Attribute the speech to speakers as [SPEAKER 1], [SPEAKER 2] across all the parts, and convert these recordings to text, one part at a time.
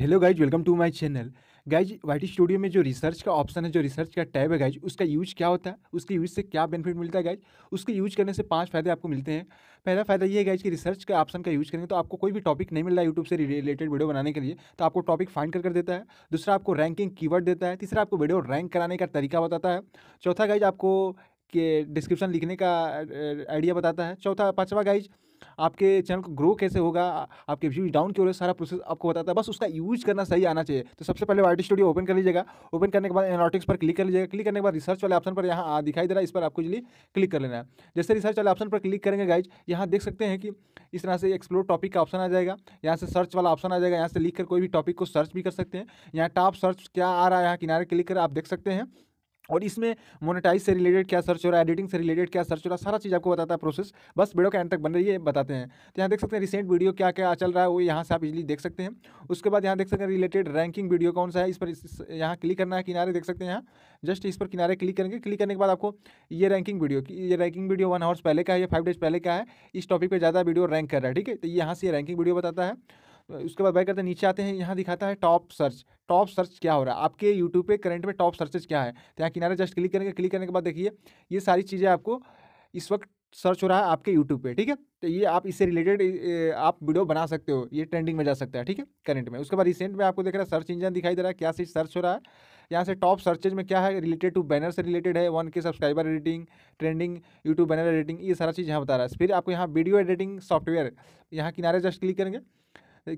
[SPEAKER 1] hello guys welcome to my channel guys Y studio में जो research का option है जो रिसर्च का टैब है गाइज उसका यूज क्या होता है उसके यूज से क्या बेनिफिट मिलता है गाइज उसके यूज करने से पांच फायदे आपको मिलते हैं पहला फायदा ये है गाइज कि रिसर्च का ऑप्शन का यूज करेंगे तो आपको कोई भी टॉपिक नहीं मिल रहा है यूट्यूब से रिलेटेड वीडियो बनाने के लिए तो आपको टॉपिक फाइंड कर कर देता है दूसरा आपको रैंकिंग कीवर्ड देता है तीसरा आपको वीडियो रैंक कराने का तरीका बताता है चौथा गाइज आपको के डिस्क्रिप्शन लिखने का आइडिया बताता है चौथा पाँचवा गाइज आपके चैनल को ग्रो कैसे होगा आपके व्यूज डाउन क्यों हो रहे सारा प्रोसेस आपको बताता है बस उसका यूज करना सही आना चाहिए तो सबसे पहले वाइट स्टूडियो ओपन कर लीजिएगा ओपन करने के बाद एनालिटिक्स पर क्लिक कर लीजिएगा क्लिक करने के बाद रिसर्च वाले ऑप्शन पर यहाँ दिखाई दे रहा है इस पर आपको जल्दी क्लिक कर लेना है जैसे रिसर्च वाले ऑप्शन पर क्लिक करेंगे गाइज यहाँ देख सकते हैं कि इस तरह से एक्सप्लोर टॉपिक का ऑप्शन आ जाएगा यहाँ से सर्च वाला ऑप्शन आ जाएगा यहाँ से लिख कर कोई भी टॉपिक को सर्च भी कर सकते हैं यहाँ टॉप सर्च क्या आ रहा है यहाँ किनारे क्लिक कर आप देख सकते हैं और इसमें मोनेटाइज से रिलेटेड क्या सर्च हो रहा है एडिटिंग से रिलेटेड क्या सर्च हो रहा है सारा चीज़ आपको बताता है प्रोसेस बस वीडियो के एंड तक बन रही है बताते हैं तो यहाँ देख सकते हैं रिसेंट वीडियो क्या क्या चल रहा है वो यहाँ से आप इजली देख सकते हैं उसके बाद यहाँ देख सकते हैं रिलेटेड रैंकिंग वीडियो कौन सा है इस पर यहाँ क्लिक करना है किनारे देख सकते हैं यहाँ जस्ट इस पर किनारे क्लिक करेंगे क्लिक करने के बाद आपको ये रैंकिंग वीडियो ये रैंकिंग वीडियो वन आवर्स पहले का है या फाइव डेज पहले का है इस टॉपिक पर ज़्यादा वीडियो रैंक कर रहा है ठीक है तो यहाँ से रैंकिंग वीडियो बताता है उसके बाद बाय करते नीचे आते हैं यहाँ दिखाता है टॉप सर्च टॉप सर्च क्या हो रहा है आपके यूट्यूब पे करंट में टॉप सर्चेज क्या है तो यहाँ किनारे जस्ट क्लिक करेंगे क्लिक करने के बाद देखिए ये सारी चीज़ें आपको इस वक्त सर्च हो रहा है आपके यूट्यूब पे ठीक है तो ये आप इससे रिलेटेड आप वीडियो बना सकते हो ये ट्रेंडिंग में जा सकता है ठीक है करंट में उसके बाद रिसेंट में आपको देख रहा है सर्च इंजन दिखाई दे रहा है क्या चीज़ सर्च हो रहा है यहाँ से टॉप सर्चेज में क्या है रिलेटेड टू बैनर से रिलेटेड है one K subscriber editing trending YouTube banner editing ये सारा चीज़ यहाँ बता रहा है फिर आपको यहाँ वीडियो एडिटिंग सॉफ्टवेयर यहाँ किनारे जस्ट क्लिक करेंगे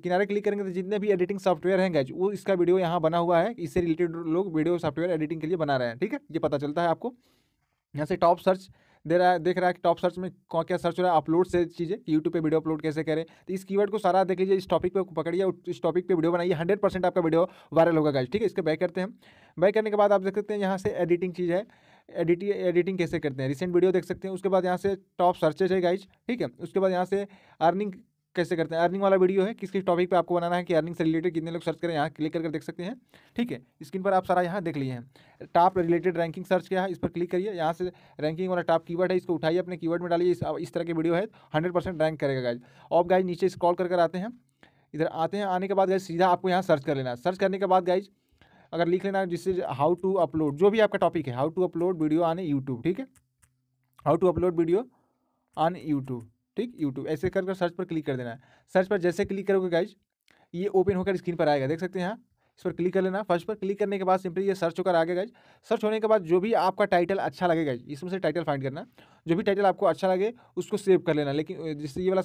[SPEAKER 1] किनारे क्लिक करेंगे तो जितने भी एडिटिंग सॉफ्टवेयर हैं गैज वो इसका वीडियो यहाँ बना हुआ है इससे रिलेटेड लोग वीडियो सॉफ्टवेयर एडिटिंग के लिए बना रहे हैं ठीक है ये पता चलता है आपको यहाँ से टॉप सर्च दे रहा है देख रहा है कि टॉप सर्च में कौन क्या सर्च हो रहा है अपलोड से चीज़ें यूट्यूब पे वीडियो अपलोड कैसे करें तो इस कीवर्ड को सारा देख लीजिए इस टॉपिक पे पकड़िए इस टॉपिक पे वीडियो बनाइए हंड्रेड परसेंट आपका वीडियो वायरल होगा गाइज ठीक है इसके बैक करते हैं बैक करने के बाद आप देख सकते हैं यहाँ से एडिटिंग चीज़ है एडिटिंग एडिटिंग कैसे करते हैं रिसेंट वीडियो देख सकते हैं उसके बाद यहाँ से टॉप सर्चेज है गाइज ठीक है उसके बाद यहाँ से अर्निंग कैसे करते हैं अर्निंग वाला वीडियो है किस किस टॉपिक पर आपको बनाना है कि अर्निंग से रिलेटेड कितने लोग सर्च करें यहाँ क्लिक करके देख सकते हैं ठीक है स्क्रीन पर आप सारा यहाँ देख लिए हैं टॉप रिलेटेड रैंकिंग सर्च किया है इस पर क्लिक करिए यहाँ से रैंकिंग वाला टॉप कीवर्ड है इसको उठाइए अपने कीवर्ड में डालिए इस, तरह के वीडियो है हंड्रेड रैंक करेगा गाइज और गाइज नीचे स्क्रॉल कर आते हैं इधर आते हैं आने के बाद गाइज सीधा आपको यहाँ सर्च कर लेना सर्च करने के बाद गाइज अगर लिख लेना जिससे हाउ टू अपलोड जो भी आपका टॉपिक है हाउ टू अपलोड वीडियो आने यूट्यूब ठीक है how to upload video on YouTube ठीक यूट्यूब ऐसे कर सर्च पर क्लिक कर देना है सर्च पर जैसे क्लिक करोगे गाइज ये ओपन होकर स्क्रीन पर आएगा देख सकते हैं यहाँ इस पर क्लिक कर लेना फर्स्ट पर क्लिक करने के बाद सिंपली ये सर्च होकर आगे गई सर्च होने के बाद जो भी आपका टाइटल अच्छा लगे इसमें से टाइटल फाइंड करना जो भी टाइटल आपको अच्छा लगे उसको सेव कर लेना लेकिन जिससे ये वाला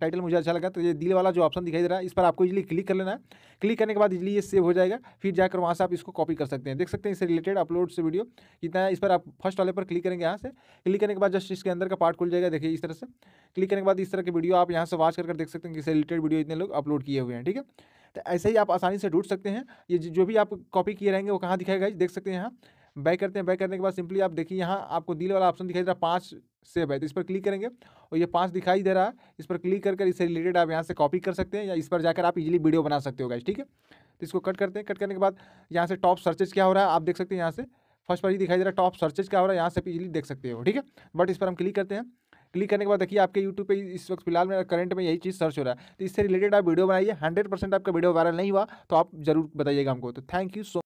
[SPEAKER 1] टाइटल मुझे अच्छा लगा तो ये दिल वाला जो ऑप्शन दिखाई दे रहा है इस पर आपको इजिली क्लिक कर लेना क्लिक करने के बाद इजली ये सेव हो जाएगा फिर जाकर वहाँ से आप इसको कॉपी कर सकते हैं देख सकते हैं इससे रिलेटेड अपलोड से वीडियो कितना है इस पर आप फर्स्ट वाले पर क्लिक करेंगे यहाँ से क्लिक करने के बाद जस्ट इसके अंदर का पार्ट खुल जाएगा देखिए इस तरह से क्लिक करने के बाद इस तरह की वीडियो आप यहाँ से वॉच कर देख सकते हैं कि इससे रिलेटेड वीडियो इतने लोग अपलोड किए हुए हैं ठीक है तो ऐसे ही आप आसानी से ढूंढ सकते हैं ये जो भी आप कॉपी किए रहेंगे वो कहाँ दिखाएगा देख सकते हैं यहाँ बैक करते हैं बैक करने के बाद सिंपली आप देखिए यहाँ आपको दिल वाला ऑप्शन दिखाई दे रहा है पाँच सेव है तो इस पर क्लिक करेंगे और ये पाँच दिखाई दे रहा है इस पर क्लिक कर इससे रिलेटेड आप यहाँ से कॉपी कर सकते हैं या इस पर जाकर आप इजीली वीडियो बना सकते हो गाइज ठीक है तो इसको कट करते हैं कट करने के बाद यहाँ से टॉप सर्चेज क्या हो रहा है आप देख सकते हैं यहाँ से फर्स्ट पर ही दिखाई दे रहा है टॉप सर्चेज क्या हो रहा है यहाँ से इजिली देख सकते हो ठीक है बट इस पर हम क्लिक करते हैं क्लिक करने के बाद देखिए आपके यूट्यूब पे इस वक्त फिलहाल में करंट में यही चीज़ सर्च हो रहा है तो इससे रिलेटेड आप वीडियो बनाइए हंड्रेड आपका वीडियो वायरल नहीं हुआ तो आप जरूर बताइएगा हमको तो थैंक यू सो